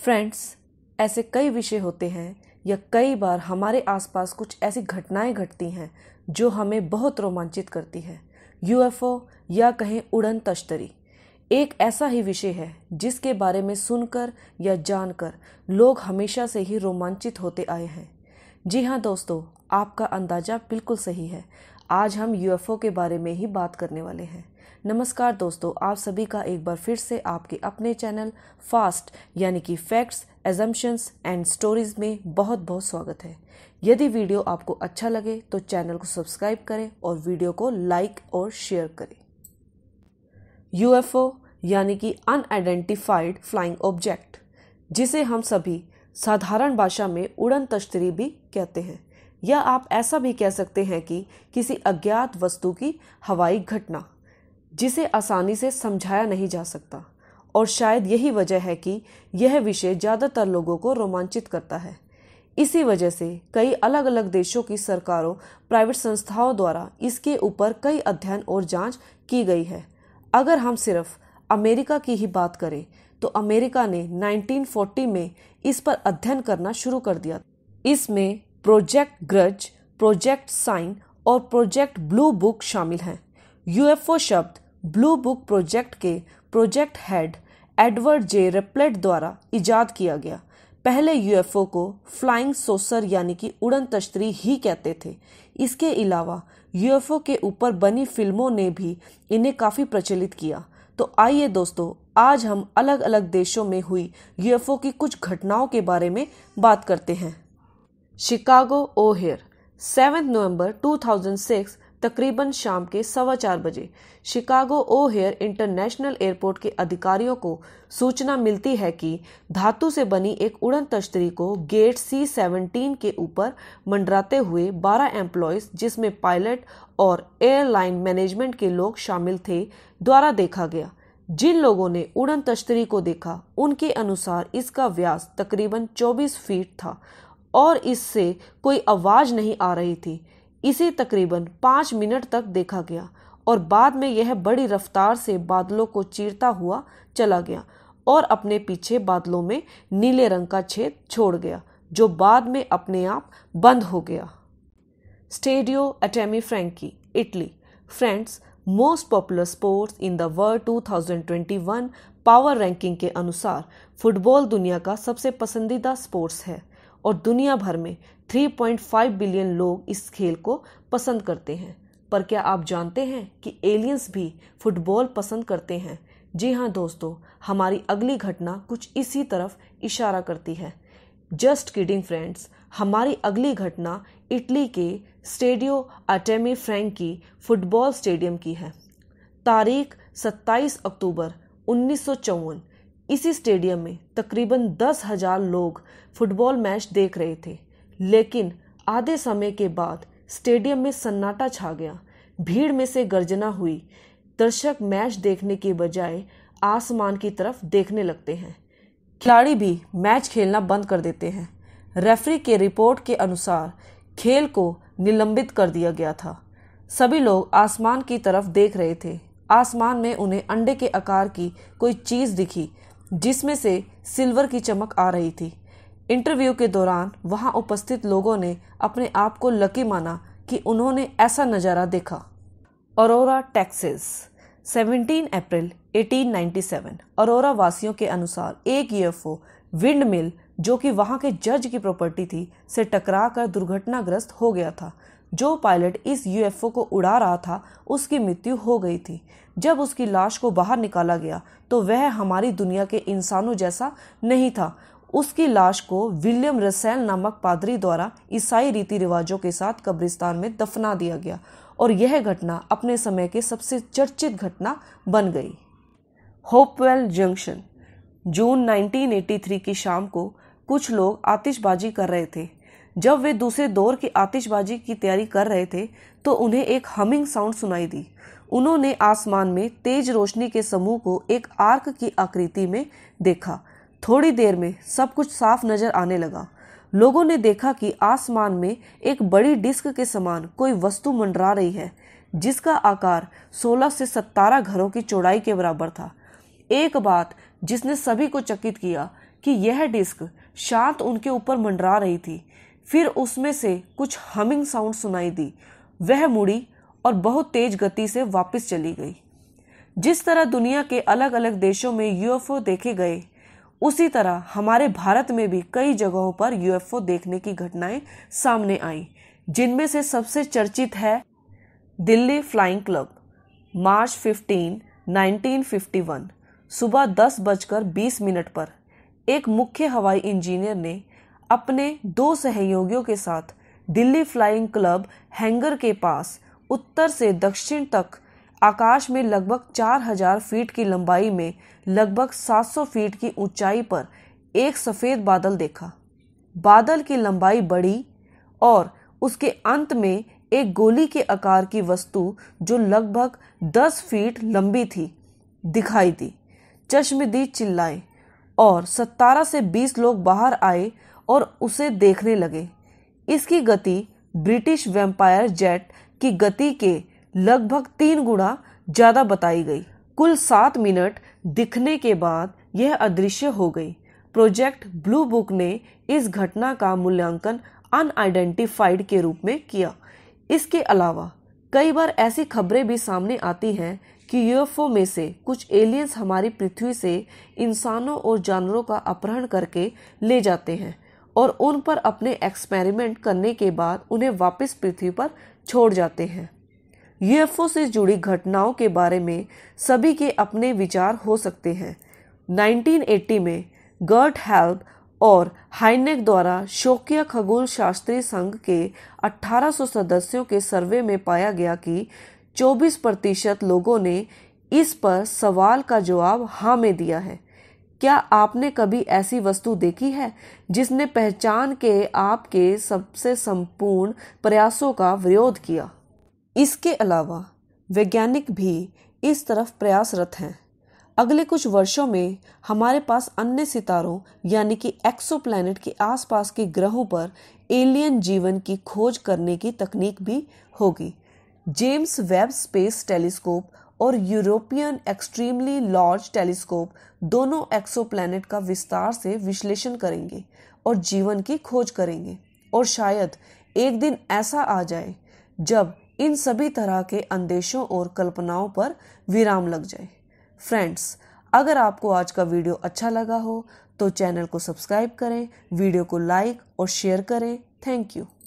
friends ऐसे कई विषय होते हैं या कई बार हमारे आसपास कुछ ऐसी घटनाएं घटती हैं जो हमें बहुत रोमांचित करती है यूएफओ या कहें उड़न तश्तरी एक ऐसा ही विषय है जिसके बारे में सुनकर या जानकर लोग हमेशा से ही रोमांचित होते आए हैं जी हाँ दोस्तों आपका अंदाज़ा बिल्कुल सही है आज हम यूएफओ के बारे में ही बात करने वाले हैं नमस्कार दोस्तों आप सभी का एक बार फिर से आपके अपने चैनल फास्ट यानी कि फैक्ट्स एजम्पन्स एंड स्टोरीज में बहुत बहुत स्वागत है यदि वीडियो आपको अच्छा लगे तो चैनल को सब्सक्राइब करें और वीडियो को लाइक और शेयर करें यूएफओ यानी कि अनआइडेंटिफाइड फ्लाइंग ऑब्जेक्ट जिसे हम सभी साधारण भाषा में उड़न तश्तरी भी कहते हैं या आप ऐसा भी कह सकते हैं कि किसी अज्ञात वस्तु की हवाई घटना जिसे आसानी से समझाया नहीं जा सकता और शायद यही वजह है कि यह विषय ज़्यादातर लोगों को रोमांचित करता है इसी वजह से कई अलग अलग देशों की सरकारों प्राइवेट संस्थाओं द्वारा इसके ऊपर कई अध्ययन और जांच की गई है अगर हम सिर्फ अमेरिका की ही बात करें तो अमेरिका ने 1940 में इस पर अध्ययन करना शुरू कर दिया इसमें प्रोजेक्ट ग्रज प्रोजेक्ट साइन और प्रोजेक्ट ब्लू बुक शामिल हैं यूएफओ शब्द ब्लू बुक प्रोजेक्ट के project head Edward J Ruppelt द्वारा इजाद किया गया पहले यूएफओ को फ्लाइंग सोसर यानी कि उड़न तश्तरी ही कहते थे इसके अलावा यूएफओ के ऊपर बनी फिल्मों ने भी इन्हें काफ़ी प्रचलित किया तो आइए दोस्तों आज हम अलग अलग देशों में हुई यूएफओ की कुछ घटनाओं के बारे में बात करते हैं शिकागो ओहेर सेवन नवंबर 2006 तकरीबन शाम के सवा चार बजे Chicago O'Hare International Airport के अधिकारियों को सूचना मिलती है कि धातु से बनी एक उड़न तश्तरी को गेट सी सेवनटीन के ऊपर मंडराते हुए 12 एम्प्लॉयज जिसमें पायलट और एयरलाइन मैनेजमेंट के लोग शामिल थे द्वारा देखा गया जिन लोगों ने उड़न तश्तरी को देखा उनके अनुसार इसका व्यास तकरीबन 24 फीट था और इससे कोई आवाज़ नहीं आ रही थी इसे तकरीबन पाँच मिनट तक देखा गया और बाद में यह बड़ी रफ्तार से बादलों को चीरता हुआ चला गया और अपने पीछे बादलों में नीले रंग का छेद छोड़ गया जो बाद में अपने आप बंद हो गया Stadio Artemio Franchi Italy friends most popular sports in the world 2021 power ranking के अनुसार फुटबॉल दुनिया का सबसे पसंदीदा स्पोर्ट्स है और दुनिया भर में 3.5 बिलियन लोग इस खेल को पसंद करते हैं पर क्या आप जानते हैं कि एलियंस भी फुटबॉल पसंद करते हैं जी हाँ दोस्तों हमारी अगली घटना कुछ इसी तरफ इशारा करती है जस्ट किडिंग फ्रेंड्स हमारी अगली घटना इटली के स्टेडियो अटेमी फ्रेंक की फुटबॉल स्टेडियम की है तारीख 27 अक्टूबर उन्नीस इसी स्टेडियम में तकरीबन दस हजार लोग फुटबॉल मैच देख रहे थे लेकिन आधे समय के बाद स्टेडियम में सन्नाटा छा गया भीड़ में से गर्जना हुई दर्शक मैच देखने के बजाय आसमान की तरफ देखने लगते हैं खिलाड़ी भी मैच खेलना बंद कर देते हैं रेफरी के रिपोर्ट के अनुसार खेल को निलंबित कर दिया गया था सभी लोग आसमान की तरफ देख रहे थे आसमान में उन्हें अंडे के आकार की कोई चीज़ दिखी जिसमें से सिल्वर की चमक आ रही थी इंटरव्यू के दौरान वहां उपस्थित लोगों ने अपने आप को लकी माना कि उन्होंने ऐसा नज़ारा देखा अरोरा टैक्सेस 17 अप्रैल 1897 अरोरा वासियों के अनुसार एक यूएफओ विंड मिल जो कि वहां के जज की प्रॉपर्टी थी से टकरा कर दुर्घटनाग्रस्त हो गया था जो पायलट इस यूएफओ को उड़ा रहा था उसकी मृत्यु हो गई थी जब उसकी लाश को बाहर निकाला गया तो वह हमारी दुनिया के इंसानों जैसा नहीं था उसकी लाश को विलियम रसेल नामक पादरी द्वारा ईसाई रीति रिवाजों के साथ कब्रिस्तान में दफना दिया गया और यह घटना अपने समय के सबसे चर्चित घटना बन गई होपवेल जंक्शन जून 1983 की शाम को कुछ लोग आतिशबाजी कर रहे थे जब वे दूसरे दौर की आतिशबाजी की तैयारी कर रहे थे तो उन्हें एक हमिंग साउंड सुनाई दी उन्होंने आसमान में तेज रोशनी के समूह को एक आर्क की आकृति में देखा थोड़ी देर में सब कुछ साफ नजर आने लगा लोगों ने देखा कि आसमान में एक बड़ी डिस्क के समान कोई वस्तु मंडरा रही है जिसका आकार 16 से 17 घरों की चौड़ाई के बराबर था एक बात जिसने सभी को चकित किया कि यह डिस्क शांत उनके ऊपर मंडरा रही थी फिर उसमें से कुछ हमिंग साउंड सुनाई दी वह मुड़ी और बहुत तेज गति से वापस चली गई जिस तरह दुनिया के अलग अलग देशों में यूएफओ देखे गए उसी तरह हमारे भारत में भी कई जगहों पर यूएफओ देखने की घटनाएं सामने आई जिनमें से सबसे चर्चित है दिल्ली फ्लाइंग क्लब मार्च 15, 1951 सुबह दस बजकर बीस मिनट पर एक मुख्य हवाई इंजीनियर ने अपने दो सहयोगियों के साथ दिल्ली फ्लाइंग क्लब हैंगर के पास उत्तर से दक्षिण तक आकाश में लगभग 4000 फीट की लंबाई में लगभग 700 फीट की ऊंचाई पर एक सफ़ेद बादल देखा बादल की लंबाई बड़ी और उसके अंत में एक गोली के आकार की वस्तु जो लगभग 10 फीट लंबी थी दिखाई दी चश्मदीद चिल्लाए और 17 से 20 लोग बाहर आए और उसे देखने लगे इसकी गति ब्रिटिश वेम्पायर जेट की गति के लगभग तीन गुना ज़्यादा बताई गई कुल सात मिनट दिखने के बाद यह अदृश्य हो गई प्रोजेक्ट ब्लू बुक ने इस घटना का मूल्यांकन अनआइडेंटिफाइड के रूप में किया इसके अलावा कई बार ऐसी खबरें भी सामने आती हैं कि यूएफओ में से कुछ एलियंस हमारी पृथ्वी से इंसानों और जानवरों का अपहरण करके ले जाते हैं और उन पर अपने एक्सपेरिमेंट करने के बाद उन्हें वापस पृथ्वी पर छोड़ जाते हैं यूएफओ से जुड़ी घटनाओं के बारे में सभी के अपने विचार हो सकते हैं 1980 में गर्ट हेल्प और हाइनेक द्वारा शोकिया खगोल शास्त्री संघ के 1800 सदस्यों के सर्वे में पाया गया कि 24 प्रतिशत लोगों ने इस पर सवाल का जवाब हाँ में दिया है क्या आपने कभी ऐसी वस्तु देखी है जिसने पहचान के आपके सबसे संपूर्ण प्रयासों का विरोध किया इसके अलावा वैज्ञानिक भी इस तरफ प्रयासरत हैं अगले कुछ वर्षों में हमारे पास अन्य सितारों यानी कि एक्सो के आसपास के ग्रहों पर एलियन जीवन की खोज करने की तकनीक भी होगी जेम्स वेब स्पेस टेलीस्कोप और यूरोपियन एक्सट्रीमली लार्ज टेलीस्कोप दोनों एक्सोप्लैनेट का विस्तार से विश्लेषण करेंगे और जीवन की खोज करेंगे और शायद एक दिन ऐसा आ जाए जब इन सभी तरह के अंदेशों और कल्पनाओं पर विराम लग जाए फ्रेंड्स अगर आपको आज का वीडियो अच्छा लगा हो तो चैनल को सब्सक्राइब करें वीडियो को लाइक और शेयर करें थैंक यू